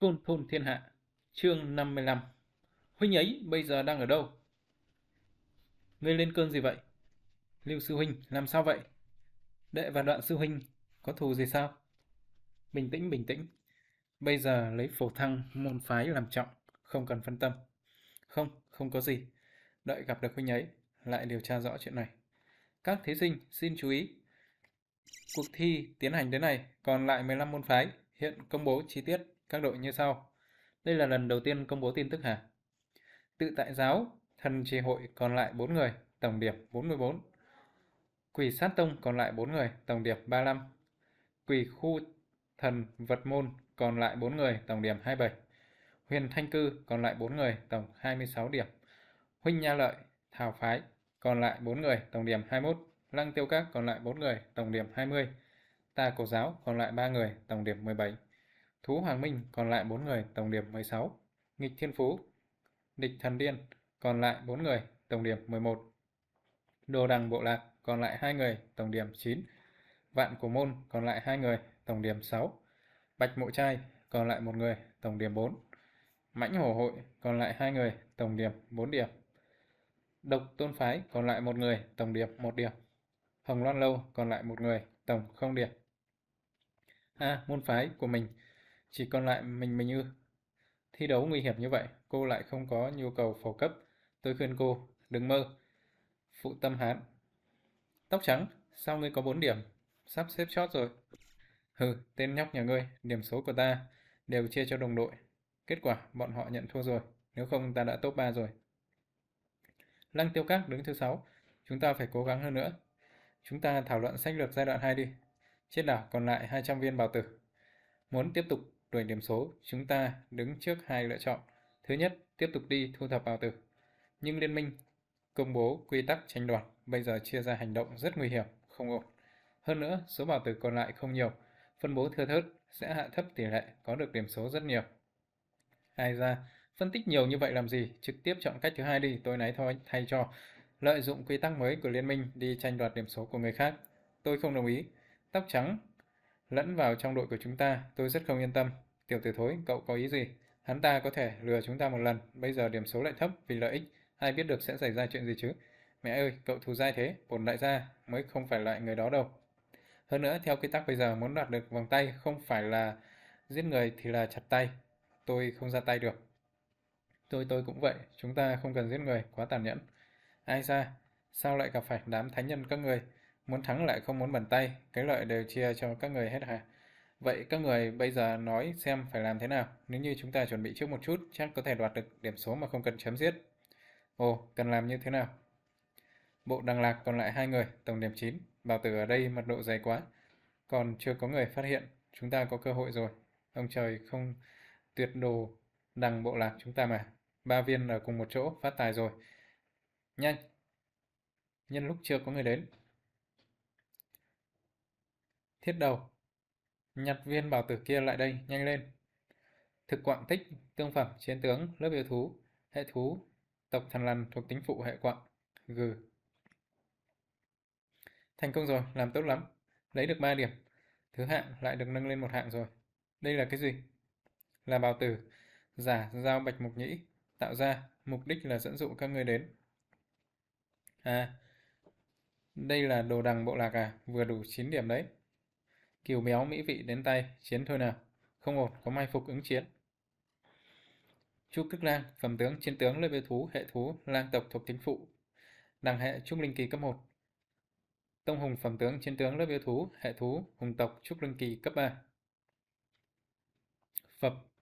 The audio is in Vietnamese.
Côn Thôn Thiên Hạ, chương 55 Huynh ấy bây giờ đang ở đâu? Ngươi lên cơn gì vậy? Lưu Sư Huynh, làm sao vậy? Đệ và đoạn Sư Huynh, có thù gì sao? Bình tĩnh, bình tĩnh. Bây giờ lấy phổ thăng môn phái làm trọng, không cần phân tâm. Không, không có gì. Đợi gặp được huynh ấy, lại điều tra rõ chuyện này. Các thí sinh xin chú ý. Cuộc thi tiến hành đến này, còn lại 15 môn phái, hiện công bố chi tiết các đội như sau. Đây là lần đầu tiên công bố tin tức hả? Tự tại giáo, thần trì hội còn lại 4 người, tổng điểm 44. Quỷ sát tông còn lại 4 người, tổng điểm 35. Quỷ khu thần vật môn còn lại 4 người, tổng điểm 27. Huyền Thanh Cư còn lại 4 người, tổng 26 điểm. Huynh Nha Lợi, Thảo Phái còn lại 4 người, tổng điểm 21. Lăng Tiêu Các còn lại 4 người, tổng điểm 20. tà Cổ Giáo còn lại 3 người, tổng điểm 17. Thú Hoàng Minh còn lại 4 người, tổng điểm 16. Nghịch Thiên Phú, Địch Thần Điên còn lại 4 người, tổng điểm 11. Đồ Đằng Bộ Lạc còn lại 2 người, tổng điểm 9. Vạn Cổ Môn còn lại 2 người, tổng điểm 6. Bạch Mộ Trai còn lại 1 người, tổng điểm 4. Mãnh Hổ Hội còn lại 2 người, tổng điểm 4 điểm. Độc Tôn Phái còn lại 1 người, tổng điểm 1 điểm. Hồng Loan Lâu còn lại 1 người, tổng 0 điểm. A. À, môn phái của mình chỉ còn lại mình mình ư. Thi đấu nguy hiểm như vậy, cô lại không có nhu cầu phổ cấp. Tôi khuyên cô, đừng mơ. Phụ tâm hán. Tóc trắng, sao ngươi có bốn điểm? Sắp xếp chót rồi. Hừ, tên nhóc nhà ngươi, điểm số của ta đều chia cho đồng đội. Kết quả, bọn họ nhận thua rồi. Nếu không ta đã top 3 rồi. Lăng tiêu các đứng thứ sáu Chúng ta phải cố gắng hơn nữa. Chúng ta thảo luận sách lược giai đoạn 2 đi. Trên đảo còn lại 200 viên bảo tử. Muốn tiếp tục đuổi điểm số, chúng ta đứng trước hai lựa chọn. Thứ nhất, tiếp tục đi thu thập bao tử. Nhưng liên minh công bố quy tắc tranh đoạt bây giờ chia ra hành động rất nguy hiểm, không ổn. Hơn nữa, số bao tử còn lại không nhiều, phân bố thưa thớt sẽ hạ thấp tỷ lệ có được điểm số rất nhiều. Ai ra, phân tích nhiều như vậy làm gì, trực tiếp chọn cách thứ hai đi, tôi nói thôi thay cho lợi dụng quy tắc mới của liên minh đi tranh đoạt điểm số của người khác. Tôi không đồng ý. Tóc trắng lẫn vào trong đội của chúng ta, tôi rất không yên tâm. Tiểu tử thối, cậu có ý gì? Hắn ta có thể lừa chúng ta một lần, bây giờ điểm số lại thấp vì lợi ích, ai biết được sẽ xảy ra chuyện gì chứ? Mẹ ơi, cậu thù dai thế, bổn đại gia mới không phải loại người đó đâu. Hơn nữa, theo quy tắc bây giờ muốn đoạt được vòng tay không phải là giết người thì là chặt tay. Tôi không ra tay được. Tôi tôi cũng vậy, chúng ta không cần giết người, quá tàn nhẫn. Ai ra, sao lại gặp phải đám thánh nhân các người? Muốn thắng lại không muốn bẩn tay, cái lợi đều chia cho các người hết hả? Vậy các người bây giờ nói xem phải làm thế nào, nếu như chúng ta chuẩn bị trước một chút chắc có thể đoạt được điểm số mà không cần chấm giết. Ồ, cần làm như thế nào? Bộ Đằng Lạc còn lại hai người, tổng điểm 9, bảo tử ở đây mật độ dày quá, còn chưa có người phát hiện, chúng ta có cơ hội rồi. Ông trời không tuyệt đồ đằng bộ lạc chúng ta mà. Ba viên ở cùng một chỗ, phát tài rồi. Nhanh! Nhân lúc chưa có người đến. Thiết đầu, Nhặt viên bảo tử kia lại đây, nhanh lên. Thực quạng tích, tương phẩm, chiến tướng, lớp yêu thú, hệ thú, tộc thần lằn thuộc tính phụ hệ quạng, G. Thành công rồi, làm tốt lắm. Lấy được 3 điểm. Thứ hạng lại được nâng lên một hạng rồi. Đây là cái gì? Là bảo tử, giả giao bạch mục nhĩ, tạo ra, mục đích là dẫn dụ các người đến. À, đây là đồ đằng bộ lạc à, vừa đủ 9 điểm đấy kiều béo mỹ vị đến tay, chiến thôi nào, không ổn có mai phục ứng chiến. Chu Cức Lang, phẩm tướng, chiến tướng, lê bê thú, hệ thú, lang tộc thuộc chính phụ. Đẳng hệ Trung Linh Kỳ cấp 1. Tông Hùng, phẩm tướng, chiến tướng, lê bê thú, hệ thú, hùng tộc, Trúc Linh Kỳ cấp 3. Phập